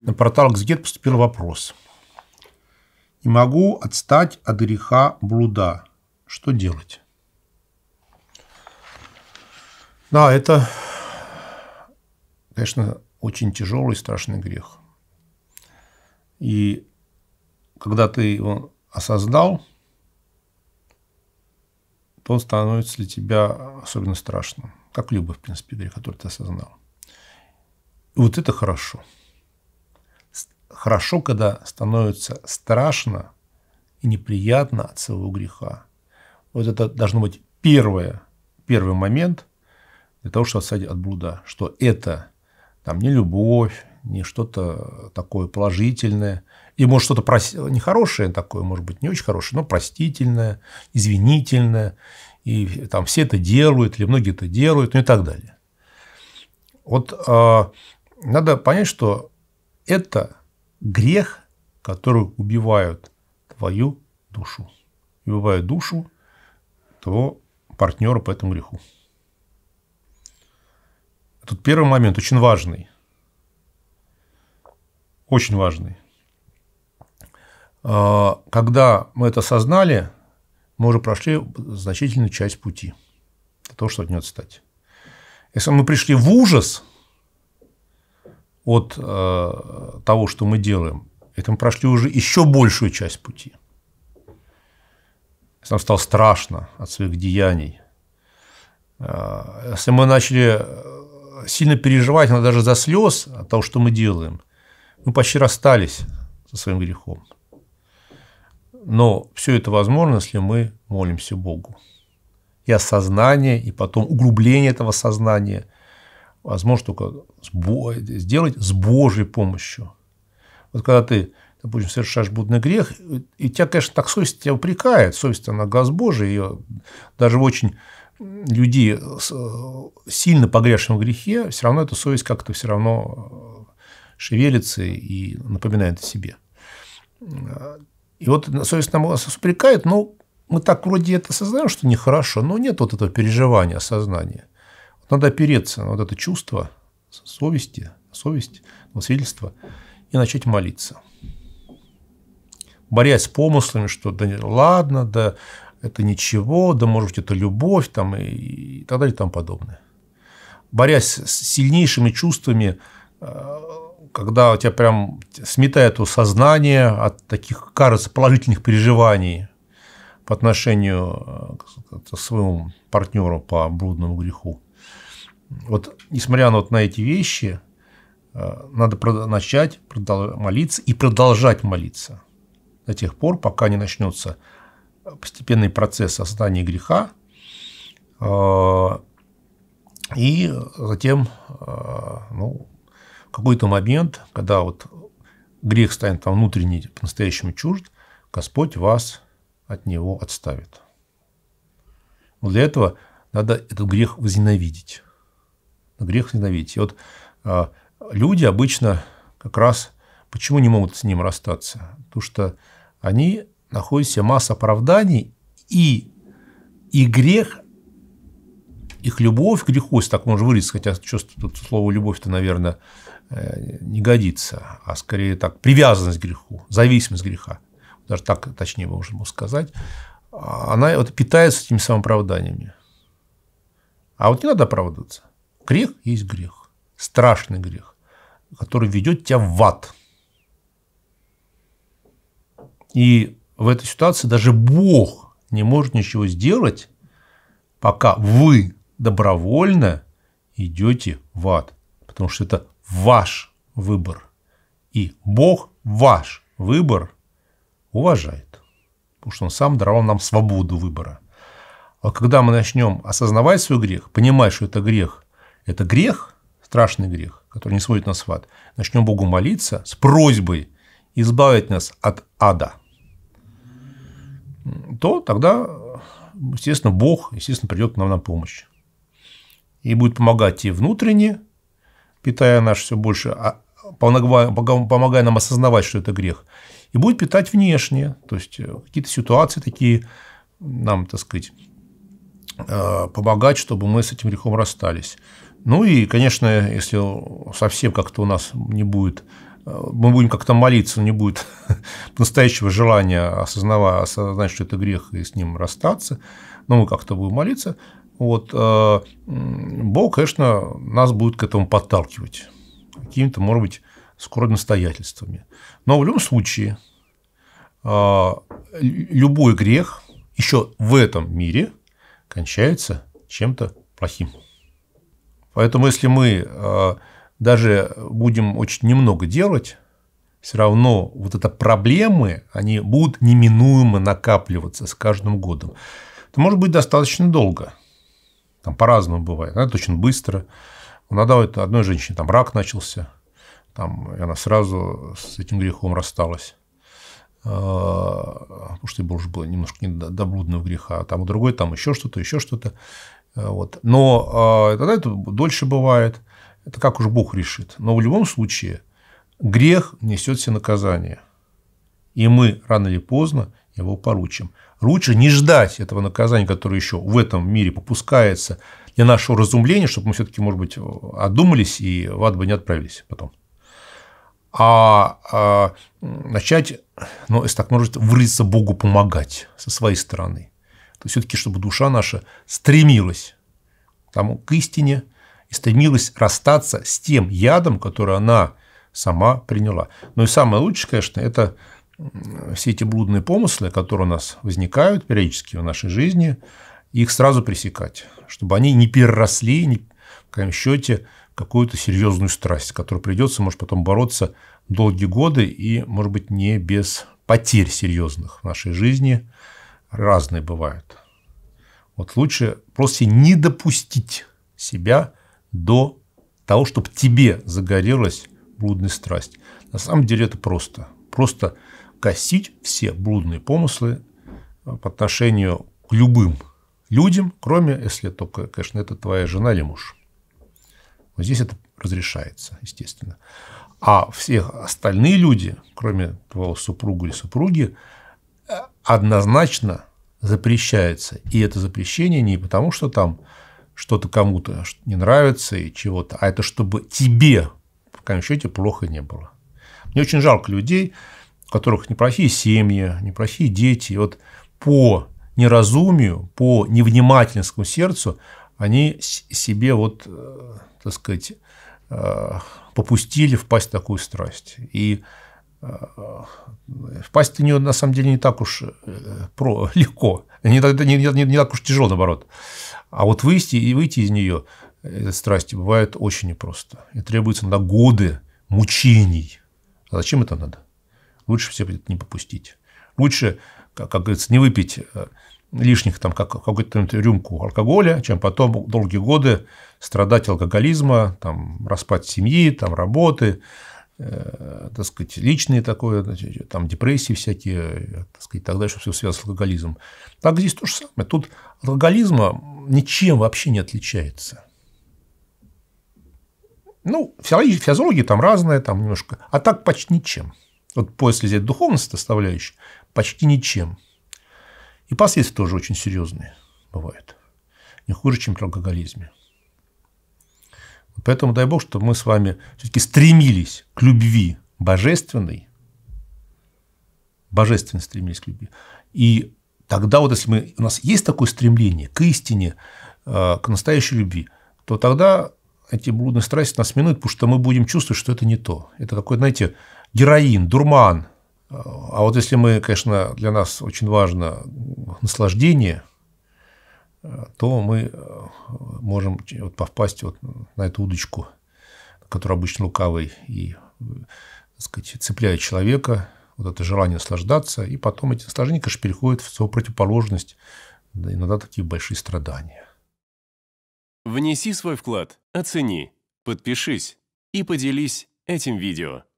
На портал Xget поступил вопрос. Не могу отстать от греха блуда. Что делать? Да, это, конечно, очень тяжелый и страшный грех. И когда ты его осознал, то он становится для тебя особенно страшным. Как любой, в принципе, грех, который ты осознал. И вот это хорошо хорошо, когда становится страшно и неприятно от своего греха. Вот это должно быть первое, первый момент для того, чтобы отстать от блуда, что это там не любовь, не что-то такое положительное, и может что-то прос... нехорошее такое, может быть, не очень хорошее, но простительное, извинительное, и там все это делают, или многие это делают, ну и так далее. Вот э, надо понять, что это грех, который убивает твою душу. И убивая душу, твоего партнера по этому греху. Тут первый момент очень важный. Очень важный. А, когда мы это осознали, мы уже прошли значительную часть пути для того, чтобы от него отстать. Если мы пришли в ужас – от э, того, что мы делаем, это мы прошли уже еще большую часть пути. Если нам стало страшно от своих деяний, э, если мы начали э, сильно переживать, но даже за слез от того, что мы делаем, мы почти расстались со своим грехом. Но все это возможно, если мы молимся Богу. И осознание, и потом углубление этого сознания – возможно только сделать с Божьей помощью. Вот когда ты, допустим, совершаешь блудный грех, и тебя, конечно, так совесть тебя упрекает, совесть, она глаз Божий, ее даже очень людей, э, сильно погрешшим в грехе, все равно эта совесть как-то все равно э, шевелится и напоминает о себе. И вот совесть нам нас упрекает, но мы так вроде это осознаем, что нехорошо, но нет вот этого переживания, осознания. Надо опереться на вот это чувство совести, совесть, свидетельство, и начать молиться. Борясь с помыслами, что да ладно, да это ничего, да может это любовь там, и, и так далее и тому подобное. Борясь с сильнейшими чувствами, э, когда у тебя прям сметает сознание от таких, кажется, положительных переживаний по отношению э, к своему партнеру по блудному греху вот несмотря вот на эти вещи, э, надо начать молиться и продолжать молиться до тех пор, пока не начнется постепенный процесс создания греха, э, и затем э, ну, в какой-то момент, когда вот грех станет там внутренний, по-настоящему чужд, Господь вас от него отставит. Но для этого надо этот грех возненавидеть грех ненавидеть. И вот э, люди обычно как раз почему не могут с ним расстаться? Потому что они находят в себе массу оправданий, и, и грех, их любовь к греху, если так можно выразить, хотя чувство, тут слово «любовь»-то, наверное, э, не годится, а скорее так, привязанность к греху, зависимость греха, даже так точнее можно было сказать, а она вот питается этими самооправданиями. А вот не надо оправдываться. Грех есть грех, страшный грех, который ведет тебя в ад. И в этой ситуации даже Бог не может ничего сделать, пока вы добровольно идете в ад. Потому что это ваш выбор. И Бог ваш выбор уважает. Потому что Он сам даровал нам свободу выбора. А когда мы начнем осознавать свой грех, понимать, что это грех, это грех, страшный грех, который не сводит нас в ад, начнем Богу молиться с просьбой избавить нас от ада, то тогда, естественно, Бог, естественно, придет к нам на помощь. И будет помогать и внутренне, питая нас все больше, а помогая нам осознавать, что это грех, и будет питать внешне, то есть э, какие-то ситуации такие нам, так сказать, э, помогать, чтобы мы с этим грехом расстались. Ну и, конечно, если совсем как-то у нас не будет, э, мы будем как-то молиться, но не будет настоящего желания осознавая, осознать, что это грех, и с ним расстаться, но мы как-то будем молиться, вот, э, Бог, конечно, нас будет к этому подталкивать какими-то, может быть, скоро настоятельствами. Но в любом случае, э, любой грех еще в этом мире кончается чем-то плохим. Поэтому если мы э, даже будем очень немного делать, все равно вот это проблемы, они будут неминуемо накапливаться с каждым годом. Это может быть достаточно долго. Там по-разному бывает. Иногда это очень быстро. Иногда ну, это одной женщине там рак начался, там, и она сразу с этим грехом рассталась. Э, потому что ей уже было немножко недоблудного греха, а там у другой там еще что-то, еще что-то. Э, вот. Но тогда а, это дольше бывает. Это как уж Бог решит. Но в любом случае грех несет все наказание. И мы рано или поздно его поручим. Лучше не ждать этого наказания, которое еще в этом мире попускается для нашего разумления, чтобы мы все-таки, может быть, одумались и в ад бы не отправились потом. А, а начать, ну, если так может выразиться, Богу помогать со своей стороны то все-таки, чтобы душа наша стремилась к тому к истине и стремилась расстаться с тем ядом, который она сама приняла. Но ну и самое лучшее, конечно, это все эти блудные помыслы, которые у нас возникают периодически в нашей жизни, их сразу пресекать, чтобы они не переросли, не, в конечном счете, какую-то серьезную страсть, которую придется, может, потом бороться долгие годы и, может быть, не без потерь серьезных в нашей жизни, разные бывают. Вот лучше просто не допустить себя до того, чтобы тебе загорелась блудная страсть. На самом деле это просто. Просто гасить все блудные помыслы э, по отношению к любым людям, кроме, если только, конечно, это твоя жена или муж. Вот здесь это разрешается, естественно. А все остальные люди, кроме твоего супруга или супруги, однозначно запрещается. И это запрещение не потому, что там что-то кому-то не нравится и чего-то, а это чтобы тебе, в конечном счете, плохо не было. Мне очень жалко людей, у которых неплохие семьи, неплохие дети. И вот по неразумию, по невнимательному сердцу они себе вот, э, так сказать, э, попустили впасть в такую страсть. И Э, впасть в нее на самом деле не так уж э, про, легко, не, не, не, не так уж тяжело, наоборот. А вот выйти и выйти из нее этой страсти бывает очень непросто. И требуется на годы мучений. А зачем это надо? Лучше все это не попустить. Лучше, как, как говорится, не выпить э, лишних там как, какую-то рюмку алкоголя, чем потом долгие годы страдать алкоголизма, там, распад семьи, там, работы, Э, так сказать, личные такое, значит, там депрессии всякие, э, так сказать, и так все связано с алкоголизмом. Так здесь то же самое. Тут алкоголизма ничем вообще не отличается. Ну, физиология там разная, там немножко, а так почти ничем. Вот после взять духовность составляющую, почти ничем. И последствия тоже очень серьезные бывают. Не хуже, чем при алкоголизме. Поэтому дай Бог, чтобы мы с вами все-таки стремились к любви божественной, божественно стремились к любви. И тогда вот если мы, у нас есть такое стремление к истине, э, к настоящей любви, то тогда эти блудные страсти нас минуют, потому что мы будем чувствовать, что это не то. Это такой, знаете, героин, дурман. Э, а вот если мы, конечно, для нас очень важно наслаждение, то мы э, можем вот попасть вот на эту удочку, которая обычно лукавый и э, так сказать, цепляет человека, вот это желание наслаждаться, и потом эти наслаждения, конечно, переходят в свою противоположность, да иногда такие большие страдания. Внеси свой вклад, оцени, подпишись и поделись этим видео.